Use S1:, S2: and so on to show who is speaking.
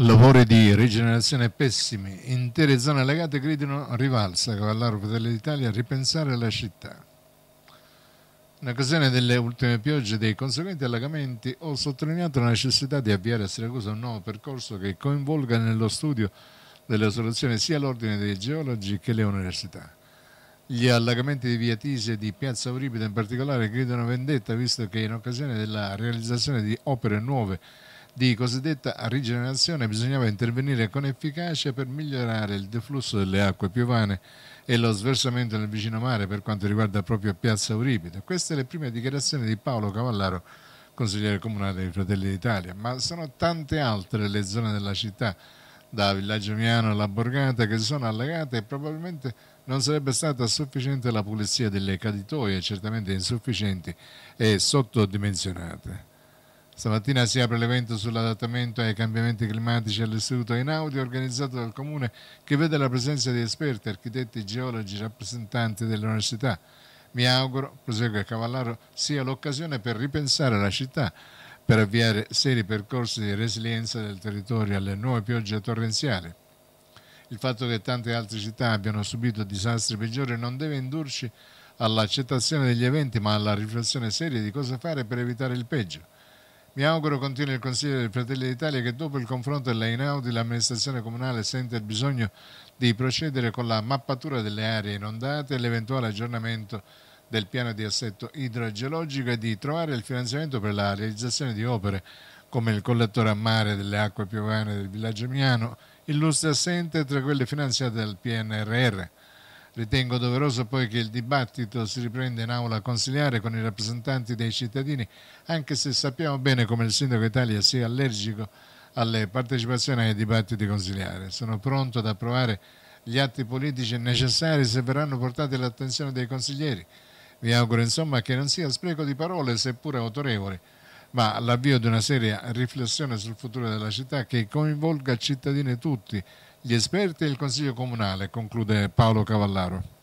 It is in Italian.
S1: Lavori di rigenerazione pessimi, intere zone allagate gridano rivalsa, Cavallaro Fratelli d'Italia, a ripensare la città. In occasione delle ultime piogge e dei conseguenti allagamenti ho sottolineato la necessità di avviare a Siracusa un nuovo percorso che coinvolga nello studio delle soluzioni sia l'ordine dei geologi che le università. Gli allagamenti di Via Tise e di Piazza Euripide in particolare gridano vendetta visto che in occasione della realizzazione di opere nuove di cosiddetta rigenerazione bisognava intervenire con efficacia per migliorare il deflusso delle acque piovane e lo sversamento nel vicino mare per quanto riguarda proprio Piazza Euripide. Queste le prime dichiarazioni di Paolo Cavallaro, consigliere comunale dei Fratelli d'Italia, ma sono tante altre le zone della città, da Villaggio Miano alla Borgata, che si sono allegate e probabilmente non sarebbe stata sufficiente la pulizia delle caditoie, certamente insufficienti e sottodimensionate. Stamattina si apre l'evento sull'adattamento ai cambiamenti climatici all'Istituto Einaudi organizzato dal Comune che vede la presenza di esperti, architetti, geologi, rappresentanti dell'università. Mi auguro, prosegue Cavallaro, sia l'occasione per ripensare la città, per avviare seri percorsi di resilienza del territorio alle nuove piogge torrenziali. Il fatto che tante altre città abbiano subito disastri peggiori non deve indurci all'accettazione degli eventi, ma alla riflessione seria di cosa fare per evitare il peggio mi auguro, continua il consiglio del Fratelli d'Italia, che dopo il confronto e l'ainaudi l'amministrazione comunale sente il bisogno di procedere con la mappatura delle aree inondate e l'eventuale aggiornamento del piano di assetto idrogeologico e di trovare il finanziamento per la realizzazione di opere come il collettore a mare delle acque piovane del villaggio Miano, illustre assente tra quelle finanziate dal PNRR Ritengo doveroso poi che il dibattito si riprenda in aula consiliare con i rappresentanti dei cittadini, anche se sappiamo bene come il Sindaco Italia sia allergico alle partecipazioni ai dibattiti consiliari. Sono pronto ad approvare gli atti politici necessari se verranno portati all'attenzione dei consiglieri. Mi auguro insomma che non sia spreco di parole, seppure autorevoli, ma all'avvio di una seria riflessione sul futuro della città che coinvolga cittadini tutti, gli esperti e il Consiglio Comunale, conclude Paolo Cavallaro.